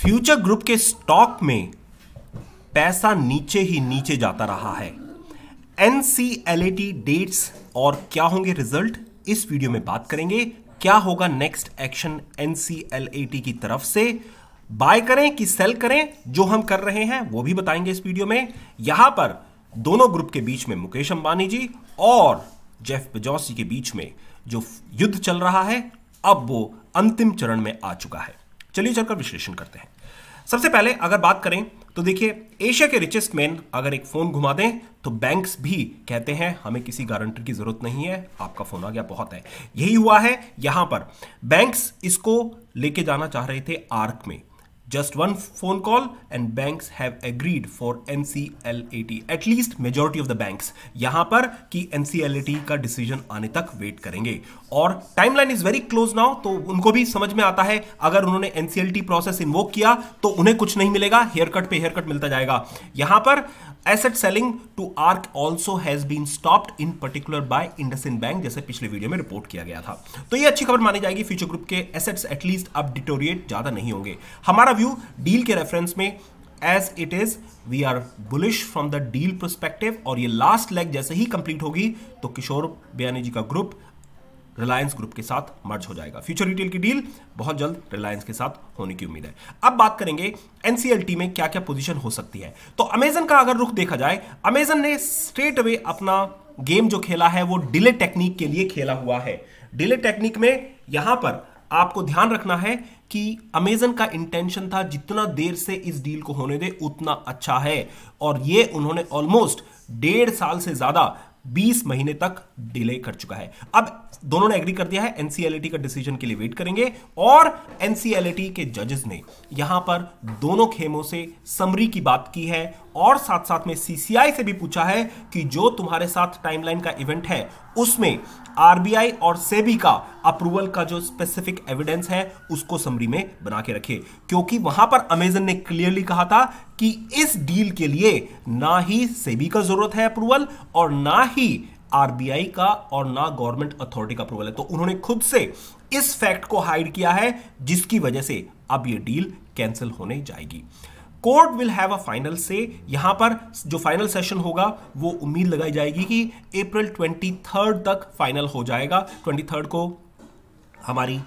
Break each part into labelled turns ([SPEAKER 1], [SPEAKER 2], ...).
[SPEAKER 1] Future Group के stock में पैसा नीचे ही नीचे जाता रहा है एन डेट्स और क्या होंगे रिजल्ट इस वीडियो में बात करेंगे क्या होगा नेक्स्ट एक्शन एन की तरफ से बाय करें कि सेल करें जो हम कर रहे हैं वो भी बताएंगे इस वीडियो में यहां पर दोनों ग्रुप के बीच में मुकेश अंबानी जी और जेफ बजोसी के बीच में जो युद्ध चल रहा है अब वो अंतिम चरण में आ चुका है चलिए चलकर विश्लेषण करते हैं सबसे पहले अगर बात करें तो देखिए एशिया के रिचेस्ट मैन अगर एक फ़ोन घुमा दें तो बैंक्स भी कहते हैं हमें किसी गारंटर की ज़रूरत नहीं है आपका फ़ोन आ गया बहुत है यही हुआ है यहां पर बैंक्स इसको लेके जाना चाह रहे थे आर्क में Just one phone call and banks have agreed for NCLAT. At least majority of the banks यहां पर कि NCLAT का decision आने तक wait करेंगे और timeline is very close now. तो उनको भी समझ में आता है अगर उन्होंने NCLT प्रोसेस इन्वोक किया तो उन्हें कुछ नहीं मिलेगा हेयर कट पे हेयर कट मिलता जाएगा यहां पर asset selling to ARC also has been stopped in particular by IndusInd bank जैसे पिछले वीडियो में रिपोर्ट किया गया था तो ये अच्छी खबर मानी जाएगी फ्यूचर ग्रुप के एसेट्स एटलीस्ट अब डिटोरिएट ज्यादा नहीं होंगे हमारा हमारा व्यू डील के रेफरेंस में as it is we are bullish from the deal perspective और ये लास्ट लेग जैसे ही कंप्लीट होगी तो किशोर बयानी जी का ग्रुप रिलायंस ग्रुप के साथ मर्ज हो जाएगा फ्यूचर रिटेल की डील बहुत जल्द रिलायंस के साथ होने की उम्मीद है अब बात करेंगे एनसीएलटी में क्या क्या पोजीशन हो सकती है तो अमेजन का अगर रुख देखा जाए अमेजन ने स्ट्रेट अवे अपना गेम जो खेला है वो डिले टेक्निक के लिए खेला हुआ है डिले टेक्निक में यहां पर आपको ध्यान रखना है कि अमेजन का इंटेंशन था जितना देर से इस डील को होने दे उतना अच्छा है और ये उन्होंने ऑलमोस्ट डेढ़ साल से ज्यादा 20 महीने तक डिले कर चुका है अब दोनों ने एग्री कर दिया है एनसीएलटी का डिसीजन के लिए वेट करेंगे और एनसीएलटी के जजेस ने यहां पर दोनों खेमों से समरी की बात की है और साथ साथ में सीसीआई से भी पूछा है कि जो तुम्हारे साथ टाइमलाइन का इवेंट है उसमें आरबीआई और सेबी का अप्रूवल का जो स्पेसिफिक एविडेंस है उसको समरी में बना के रखे क्योंकि वहां पर अमेजन ने क्लियरली कहा था कि इस डील के लिए ना ही सेबी का जरूरत है अप्रूवल और ना ही आरबीआई का और ना गवर्नमेंट अथॉरिटी का अप्रूवल है तो उन्होंने खुद से इस फैक्ट को हाइड किया है जिसकी वजह से अब यह डील कैंसिल होने जाएगी court will have a final से यहां पर जो फाइनल सेशन होगा वो उम्मीद लगाई जाएगी कि अप्रैल ट्वेंटी थर्ड तक फाइनल हो जाएगा ट्वेंटी थर्ड को हमारी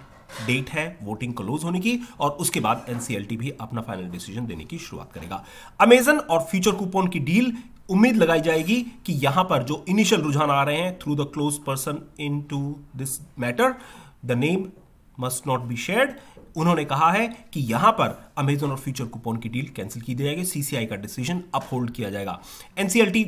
[SPEAKER 1] डेट है वोटिंग क्लोज होने की और उसके बाद एनसीएलटी भी अपना फाइनल डिसीजन देने की शुरुआत करेगा अमेजन और फ्यूचर कूपन की डील उम्मीद लगाई जाएगी कि यहां पर जो इनिशियल रुझान आ रहे हैं through the close person into this matter the name must not be shared उन्होंने कहा है कि यहां पर अमेजोन और फ्यूचर कूपन की डील कैंसिल की जाएगी सीसीआई का डिसीजन अपहोल्ड किया जाएगा एनसीएलटी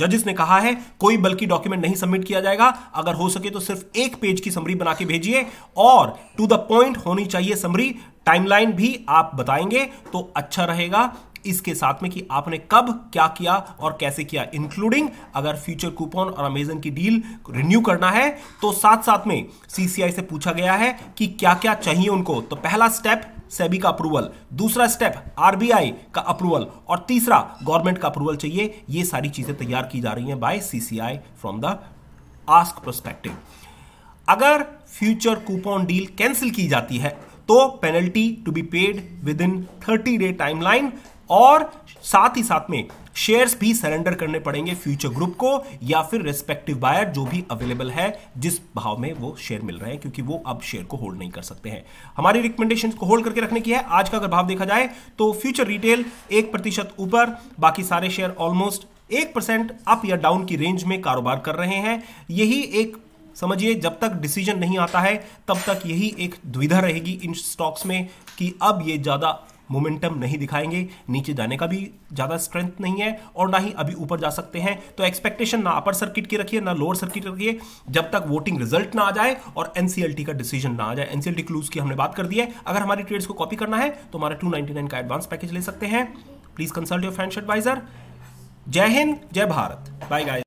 [SPEAKER 1] जजेस uh, ने कहा है कोई बल्कि डॉक्यूमेंट नहीं सबमिट किया जाएगा अगर हो सके तो सिर्फ एक पेज की समरी बना के भेजिए और टू द पॉइंट होनी चाहिए समरी टाइमलाइन भी आप बताएंगे तो अच्छा रहेगा इसके साथ में कि आपने कब क्या किया और कैसे किया इंक्लूडिंग अगर फ्यूचर कूपन और अमेजन की डील रिन्यू करना है तो साथ साथ में सीसीआई से पूछा गया है कि क्या क्या चाहिए उनको तो पहला स्टेप सेबी का अप्रूवल दूसरा स्टेप आरबीआई का अप्रूवल और तीसरा गवर्नमेंट का अप्रूवल चाहिए ये सारी चीजें तैयार की जा रही हैं by CCI from the ask perspective अगर फ्यूचर कूपन डील कैंसिल की जाती है तो penalty to be paid within thirty day timeline और साथ ही साथ में शेयर्स भी सरेंडर करने पड़ेंगे फ्यूचर ग्रुप को या फिर रेस्पेक्टिव बायर जो भी अवेलेबल है जिस भाव में वो शेयर मिल रहे हैं क्योंकि वो अब शेयर को होल्ड नहीं कर सकते हैं हमारी रिकमेंडेशन को होल्ड करके रखने की है आज का अगर भाव देखा जाए तो फ्यूचर रिटेल एक प्रतिशत ऊपर बाकी सारे शेयर ऑलमोस्ट एक परसेंट अप या डाउन की रेंज में कारोबार कर रहे हैं यही एक समझिए जब तक डिसीजन नहीं आता है तब तक यही एक दुविधा रहेगी इन स्टॉक्स में कि अब ये ज़्यादा मोमेंटम नहीं दिखाएंगे नीचे जाने का भी ज़्यादा स्ट्रेंथ नहीं है और ना ही अभी ऊपर जा सकते हैं तो एक्सपेक्टेशन ना अपर सर्किट की रखिए ना लोअर सर्किट रखिए जब तक वोटिंग रिजल्ट ना आ जाए और एनसीएलटी का डिसीजन ना आ जाए एनसीएलटी क्लूज की हमने बात कर दी है अगर हमारी ट्रेड्स को कॉपी करना है तो हमारा टू का एडवांस पैकेज ले सकते हैं please consult your financial advisor Jai Hind जय भारत बाय गाय